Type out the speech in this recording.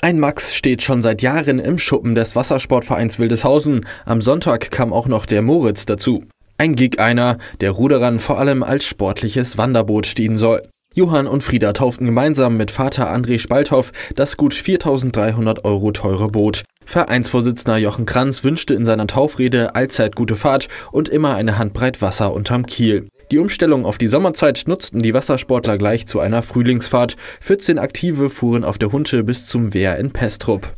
Ein Max steht schon seit Jahren im Schuppen des Wassersportvereins Wildeshausen. Am Sonntag kam auch noch der Moritz dazu. Ein Gig einer, der Ruderern vor allem als sportliches Wanderboot dienen soll. Johann und Frieda tauften gemeinsam mit Vater André Spalthoff das gut 4300 Euro teure Boot. Vereinsvorsitzender Jochen Kranz wünschte in seiner Taufrede allzeit gute Fahrt und immer eine Handbreit Wasser unterm Kiel. Die Umstellung auf die Sommerzeit nutzten die Wassersportler gleich zu einer Frühlingsfahrt. 14 Aktive fuhren auf der Hunte bis zum Wehr in Pestrup.